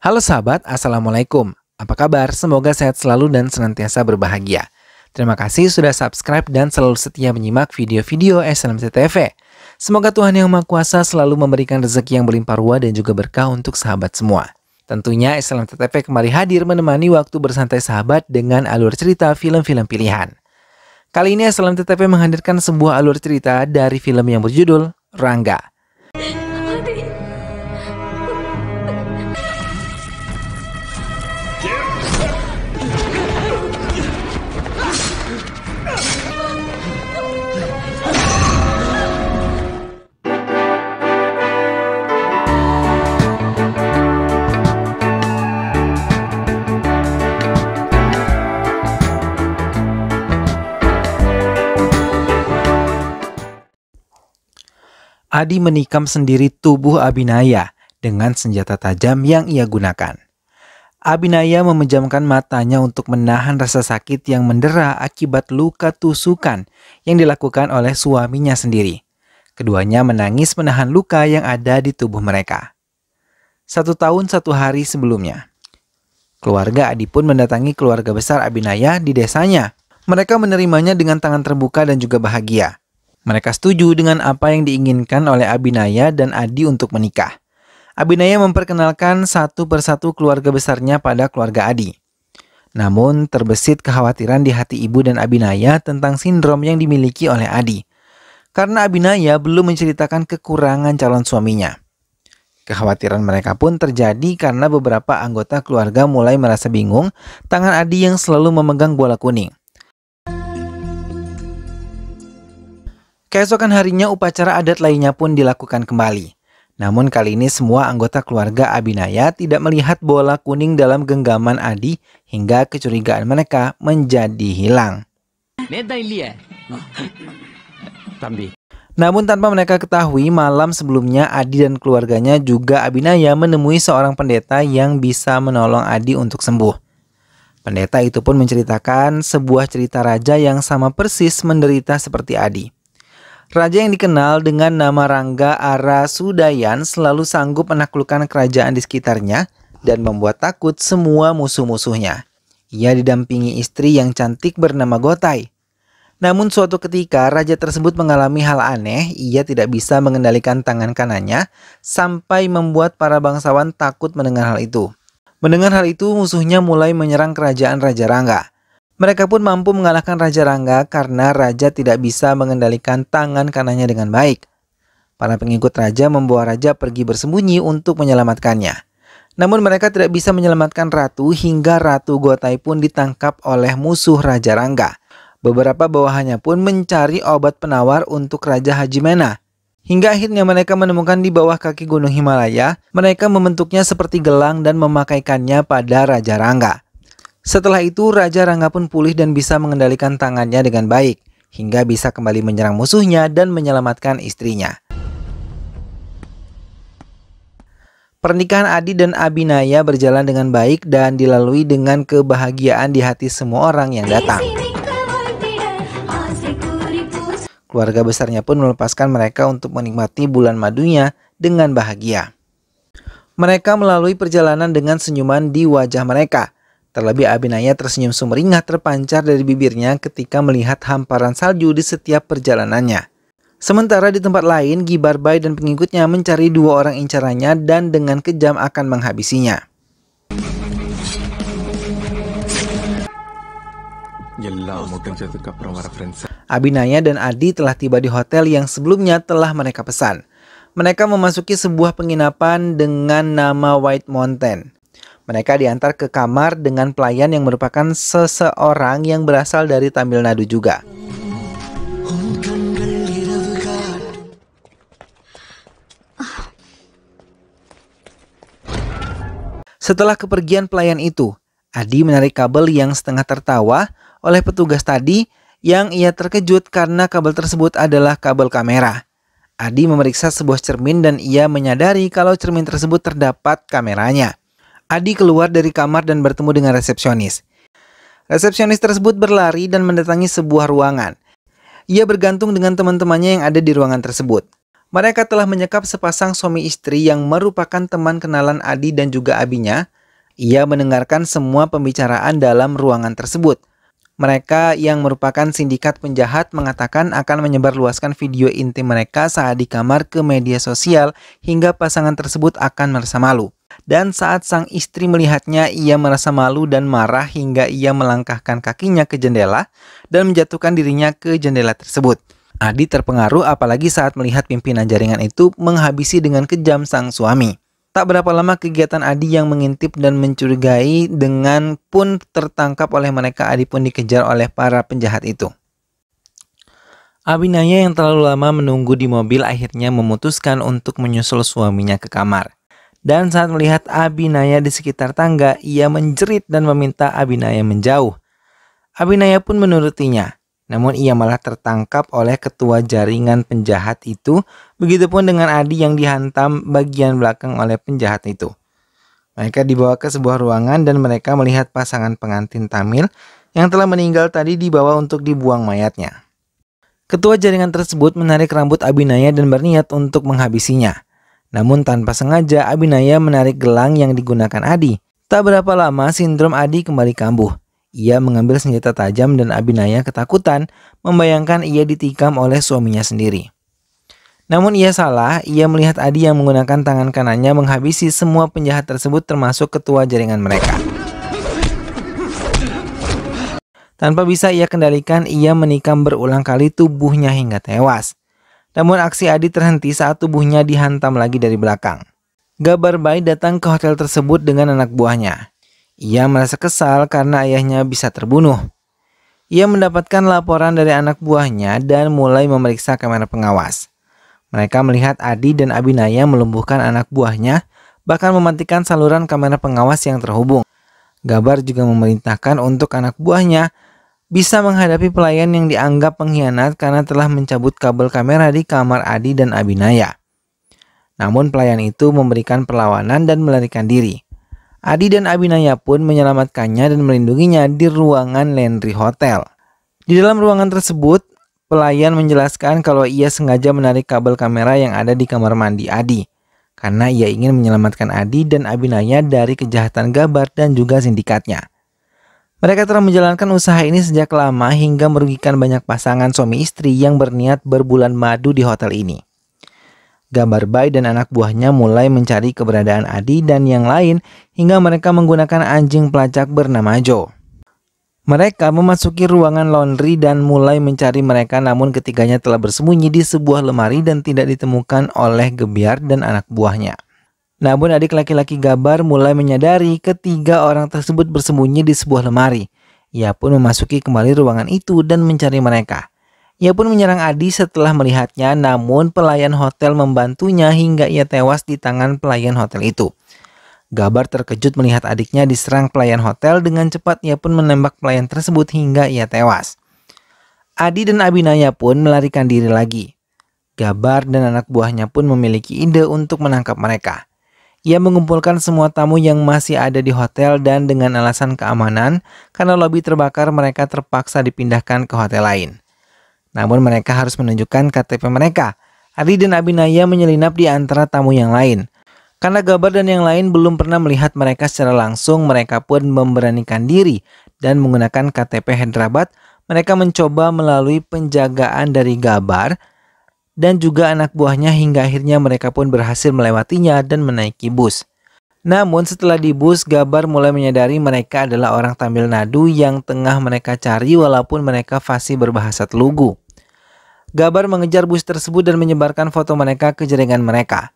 Halo sahabat, Assalamualaikum. Apa kabar? Semoga sehat selalu dan senantiasa berbahagia. Terima kasih sudah subscribe dan selalu setia menyimak video-video SNMC TV. Semoga Tuhan Yang Maha Kuasa selalu memberikan rezeki yang berlimpah ruah dan juga berkah untuk sahabat semua. Tentunya Islam TTP kembali hadir menemani waktu bersantai sahabat dengan alur cerita film-film pilihan. Kali ini Islam TTP menghadirkan sebuah alur cerita dari film yang berjudul Rangga. Adi menikam sendiri tubuh Abinaya dengan senjata tajam yang ia gunakan. Abinaya memejamkan matanya untuk menahan rasa sakit yang mendera akibat luka tusukan yang dilakukan oleh suaminya sendiri. Keduanya menangis menahan luka yang ada di tubuh mereka. Satu tahun satu hari sebelumnya, keluarga Adi pun mendatangi keluarga besar Abinaya di desanya. Mereka menerimanya dengan tangan terbuka dan juga bahagia. Mereka setuju dengan apa yang diinginkan oleh Abinaya dan Adi untuk menikah. Abinaya memperkenalkan satu persatu keluarga besarnya pada keluarga Adi. Namun terbesit kekhawatiran di hati ibu dan Abinaya tentang sindrom yang dimiliki oleh Adi. Karena Abinaya belum menceritakan kekurangan calon suaminya. Kekhawatiran mereka pun terjadi karena beberapa anggota keluarga mulai merasa bingung tangan Adi yang selalu memegang bola kuning. Keesokan harinya upacara adat lainnya pun dilakukan kembali. Namun kali ini semua anggota keluarga Abinaya tidak melihat bola kuning dalam genggaman Adi hingga kecurigaan mereka menjadi hilang. Namun tanpa mereka ketahui, malam sebelumnya Adi dan keluarganya juga Abinaya menemui seorang pendeta yang bisa menolong Adi untuk sembuh. Pendeta itu pun menceritakan sebuah cerita raja yang sama persis menderita seperti Adi. Raja yang dikenal dengan nama Rangga Ara Sudayan selalu sanggup menaklukkan kerajaan di sekitarnya dan membuat takut semua musuh-musuhnya. Ia didampingi istri yang cantik bernama Gotai. Namun suatu ketika raja tersebut mengalami hal aneh, ia tidak bisa mengendalikan tangan kanannya sampai membuat para bangsawan takut mendengar hal itu. Mendengar hal itu musuhnya mulai menyerang kerajaan Raja Rangga. Mereka pun mampu mengalahkan Raja Rangga karena Raja tidak bisa mengendalikan tangan kanannya dengan baik. Para pengikut Raja membawa Raja pergi bersembunyi untuk menyelamatkannya. Namun mereka tidak bisa menyelamatkan Ratu hingga Ratu Gotai pun ditangkap oleh musuh Raja Rangga. Beberapa bawahannya pun mencari obat penawar untuk Raja Haji Mena. Hingga akhirnya mereka menemukan di bawah kaki Gunung Himalaya, mereka membentuknya seperti gelang dan memakaikannya pada Raja Rangga. Setelah itu, Raja Rangga pun pulih dan bisa mengendalikan tangannya dengan baik, hingga bisa kembali menyerang musuhnya dan menyelamatkan istrinya. Pernikahan Adi dan Abinaya berjalan dengan baik dan dilalui dengan kebahagiaan di hati semua orang yang datang. Keluarga besarnya pun melepaskan mereka untuk menikmati bulan madunya dengan bahagia. Mereka melalui perjalanan dengan senyuman di wajah mereka – Terlebih Abinaya tersenyum sumringah terpancar dari bibirnya ketika melihat hamparan salju di setiap perjalanannya. Sementara di tempat lain, Bay dan pengikutnya mencari dua orang incarannya dan dengan kejam akan menghabisinya. Abinaya dan Adi telah tiba di hotel yang sebelumnya telah mereka pesan. Mereka memasuki sebuah penginapan dengan nama White Mountain. Mereka diantar ke kamar dengan pelayan yang merupakan seseorang yang berasal dari Tamil Nadu juga. Setelah kepergian pelayan itu, Adi menarik kabel yang setengah tertawa oleh petugas tadi yang ia terkejut karena kabel tersebut adalah kabel kamera. Adi memeriksa sebuah cermin dan ia menyadari kalau cermin tersebut terdapat kameranya. Adi keluar dari kamar dan bertemu dengan resepsionis. Resepsionis tersebut berlari dan mendatangi sebuah ruangan. Ia bergantung dengan teman-temannya yang ada di ruangan tersebut. Mereka telah menyekap sepasang suami istri yang merupakan teman kenalan Adi dan juga abinya. Ia mendengarkan semua pembicaraan dalam ruangan tersebut. Mereka yang merupakan sindikat penjahat mengatakan akan menyebarluaskan video intim mereka saat di kamar ke media sosial hingga pasangan tersebut akan merasa malu. Dan saat sang istri melihatnya, ia merasa malu dan marah hingga ia melangkahkan kakinya ke jendela dan menjatuhkan dirinya ke jendela tersebut. Adi terpengaruh apalagi saat melihat pimpinan jaringan itu menghabisi dengan kejam sang suami. Tak berapa lama kegiatan Adi yang mengintip dan mencurigai dengan pun tertangkap oleh mereka Adi pun dikejar oleh para penjahat itu. Abinaya yang terlalu lama menunggu di mobil akhirnya memutuskan untuk menyusul suaminya ke kamar. Dan saat melihat Abinaya di sekitar tangga, ia menjerit dan meminta Abinaya menjauh. Abinaya pun menurutinya. Namun ia malah tertangkap oleh ketua jaringan penjahat itu, begitupun dengan Adi yang dihantam bagian belakang oleh penjahat itu. Mereka dibawa ke sebuah ruangan dan mereka melihat pasangan pengantin Tamil yang telah meninggal tadi dibawa untuk dibuang mayatnya. Ketua jaringan tersebut menarik rambut Abinaya dan berniat untuk menghabisinya. Namun tanpa sengaja Abinaya menarik gelang yang digunakan Adi. Tak berapa lama sindrom Adi kembali kambuh. Ia mengambil senjata tajam dan Abinaya ketakutan membayangkan ia ditikam oleh suaminya sendiri. Namun ia salah, ia melihat Adi yang menggunakan tangan kanannya menghabisi semua penjahat tersebut termasuk ketua jaringan mereka. Tanpa bisa ia kendalikan, ia menikam berulang kali tubuhnya hingga tewas. Namun aksi Adi terhenti saat tubuhnya dihantam lagi dari belakang. Gabar baik datang ke hotel tersebut dengan anak buahnya. Ia merasa kesal karena ayahnya bisa terbunuh. Ia mendapatkan laporan dari anak buahnya dan mulai memeriksa kamera pengawas. Mereka melihat Adi dan Abinaya melumpuhkan anak buahnya, bahkan mematikan saluran kamera pengawas yang terhubung. Gabar juga memerintahkan untuk anak buahnya bisa menghadapi pelayan yang dianggap pengkhianat karena telah mencabut kabel kamera di kamar Adi dan Abinaya. Namun pelayan itu memberikan perlawanan dan melarikan diri. Adi dan Abinaya pun menyelamatkannya dan melindunginya di ruangan Landry Hotel. Di dalam ruangan tersebut, pelayan menjelaskan kalau ia sengaja menarik kabel kamera yang ada di kamar mandi Adi karena ia ingin menyelamatkan Adi dan Abinaya dari kejahatan Gabar dan juga sindikatnya. Mereka telah menjalankan usaha ini sejak lama hingga merugikan banyak pasangan suami istri yang berniat berbulan madu di hotel ini. Gambar Bay dan anak buahnya mulai mencari keberadaan Adi dan yang lain hingga mereka menggunakan anjing pelacak bernama Joe. Mereka memasuki ruangan laundry dan mulai mencari mereka namun ketiganya telah bersembunyi di sebuah lemari dan tidak ditemukan oleh Gebiar dan anak buahnya. Namun adik laki-laki Gabar mulai menyadari ketiga orang tersebut bersembunyi di sebuah lemari. Ia pun memasuki kembali ruangan itu dan mencari mereka. Ia pun menyerang Adi setelah melihatnya namun pelayan hotel membantunya hingga ia tewas di tangan pelayan hotel itu. Gabar terkejut melihat adiknya diserang pelayan hotel dengan cepat ia pun menembak pelayan tersebut hingga ia tewas. Adi dan Abinaya pun melarikan diri lagi. Gabar dan anak buahnya pun memiliki ide untuk menangkap mereka. Ia mengumpulkan semua tamu yang masih ada di hotel dan dengan alasan keamanan, karena lobi terbakar mereka terpaksa dipindahkan ke hotel lain. Namun mereka harus menunjukkan KTP mereka. Adi dan Abinaya menyelinap di antara tamu yang lain. Karena Gabar dan yang lain belum pernah melihat mereka secara langsung, mereka pun memberanikan diri dan menggunakan KTP Hyderabad. Mereka mencoba melalui penjagaan dari Gabar dan juga anak buahnya hingga akhirnya mereka pun berhasil melewatinya dan menaiki bus. Namun setelah di bus, Gabar mulai menyadari mereka adalah orang Tamil Nadu yang tengah mereka cari walaupun mereka fasih berbahasa Telugu. Gabar mengejar bus tersebut dan menyebarkan foto mereka ke jaringan mereka.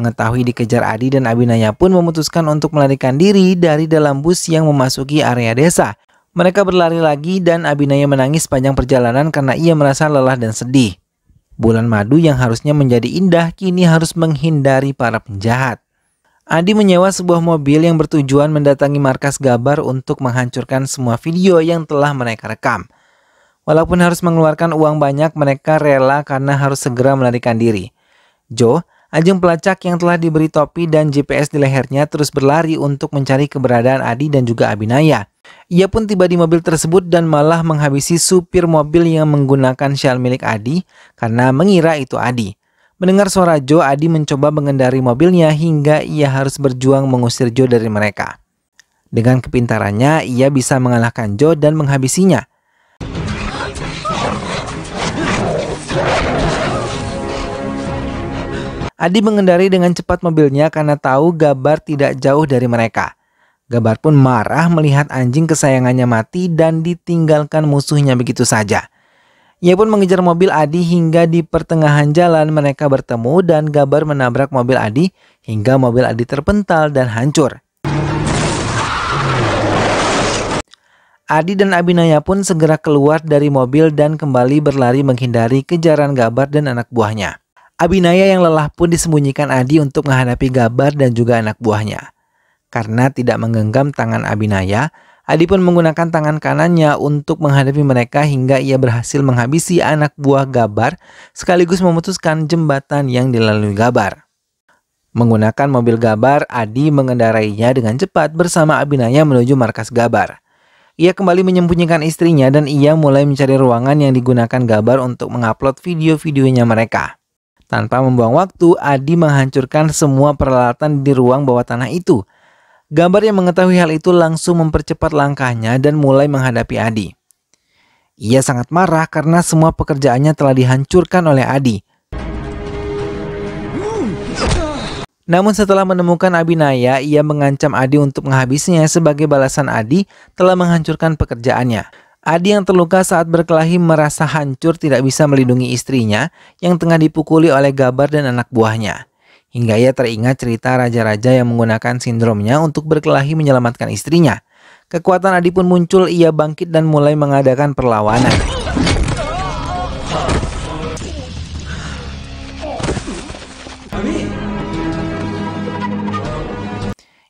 Mengetahui dikejar Adi dan Abinaya pun memutuskan untuk melarikan diri dari dalam bus yang memasuki area desa. Mereka berlari lagi dan Abinaya menangis sepanjang perjalanan karena ia merasa lelah dan sedih. Bulan madu yang harusnya menjadi indah kini harus menghindari para penjahat. Adi menyewa sebuah mobil yang bertujuan mendatangi markas Gabar untuk menghancurkan semua video yang telah mereka rekam. Walaupun harus mengeluarkan uang banyak, mereka rela karena harus segera melarikan diri. Joe Ajeng pelacak yang telah diberi topi dan GPS di lehernya terus berlari untuk mencari keberadaan Adi dan juga Abinaya. Ia pun tiba di mobil tersebut dan malah menghabisi supir mobil yang menggunakan shell milik Adi karena mengira itu Adi. Mendengar suara Joe, Adi mencoba mengendari mobilnya hingga ia harus berjuang mengusir Joe dari mereka. Dengan kepintarannya, ia bisa mengalahkan Joe dan menghabisinya. Adi mengendari dengan cepat mobilnya karena tahu Gabar tidak jauh dari mereka. Gabar pun marah melihat anjing kesayangannya mati dan ditinggalkan musuhnya begitu saja. Ia pun mengejar mobil Adi hingga di pertengahan jalan mereka bertemu dan Gabar menabrak mobil Adi hingga mobil Adi terpental dan hancur. Adi dan Abinaya pun segera keluar dari mobil dan kembali berlari menghindari kejaran Gabar dan anak buahnya. Abinaya yang lelah pun disembunyikan Adi untuk menghadapi Gabar dan juga anak buahnya. Karena tidak menggenggam tangan Abinaya, Adi pun menggunakan tangan kanannya untuk menghadapi mereka hingga ia berhasil menghabisi anak buah Gabar sekaligus memutuskan jembatan yang dilalui Gabar. Menggunakan mobil Gabar, Adi mengendarainya dengan cepat bersama Abinaya menuju markas Gabar. Ia kembali menyembunyikan istrinya dan ia mulai mencari ruangan yang digunakan Gabar untuk mengupload video-videonya mereka. Tanpa membuang waktu, Adi menghancurkan semua peralatan di ruang bawah tanah itu. Gambar yang mengetahui hal itu langsung mempercepat langkahnya dan mulai menghadapi Adi. Ia sangat marah karena semua pekerjaannya telah dihancurkan oleh Adi. Namun setelah menemukan Abinaya, ia mengancam Adi untuk menghabisinya sebagai balasan Adi telah menghancurkan pekerjaannya. Adi yang terluka saat berkelahi merasa hancur tidak bisa melindungi istrinya yang tengah dipukuli oleh Gabar dan anak buahnya. Hingga ia teringat cerita raja-raja yang menggunakan sindromnya untuk berkelahi menyelamatkan istrinya. Kekuatan Adi pun muncul, ia bangkit dan mulai mengadakan perlawanan.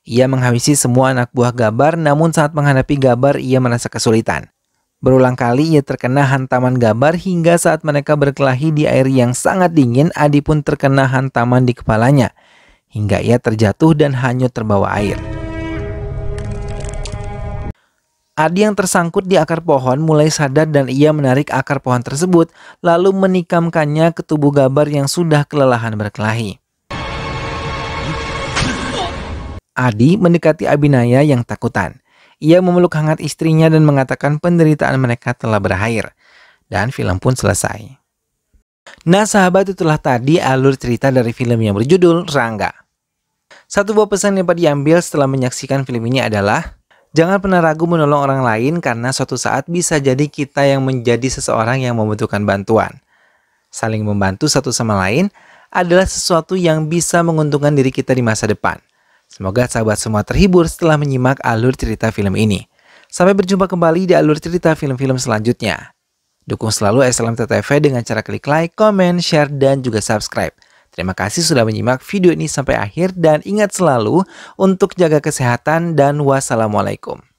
Ia menghabisi semua anak buah Gabar, namun saat menghadapi Gabar ia merasa kesulitan. Berulang kali ia terkena hantaman gambar hingga saat mereka berkelahi di air yang sangat dingin, Adi pun terkena hantaman di kepalanya hingga ia terjatuh dan hanyut terbawa air. Adi yang tersangkut di akar pohon mulai sadar dan ia menarik akar pohon tersebut lalu menikamkannya ke tubuh gambar yang sudah kelelahan berkelahi. Adi mendekati Abinaya yang takutan. Ia memeluk hangat istrinya dan mengatakan penderitaan mereka telah berakhir. Dan film pun selesai. Nah sahabat itulah tadi alur cerita dari film yang berjudul Rangga. Satu buah pesan yang dapat diambil setelah menyaksikan film ini adalah Jangan pernah ragu menolong orang lain karena suatu saat bisa jadi kita yang menjadi seseorang yang membutuhkan bantuan. Saling membantu satu sama lain adalah sesuatu yang bisa menguntungkan diri kita di masa depan. Semoga sahabat semua terhibur setelah menyimak alur cerita film ini. Sampai berjumpa kembali di alur cerita film-film selanjutnya. Dukung selalu SLMTTV dengan cara klik like, komen, share, dan juga subscribe. Terima kasih sudah menyimak video ini sampai akhir dan ingat selalu untuk jaga kesehatan dan wassalamualaikum.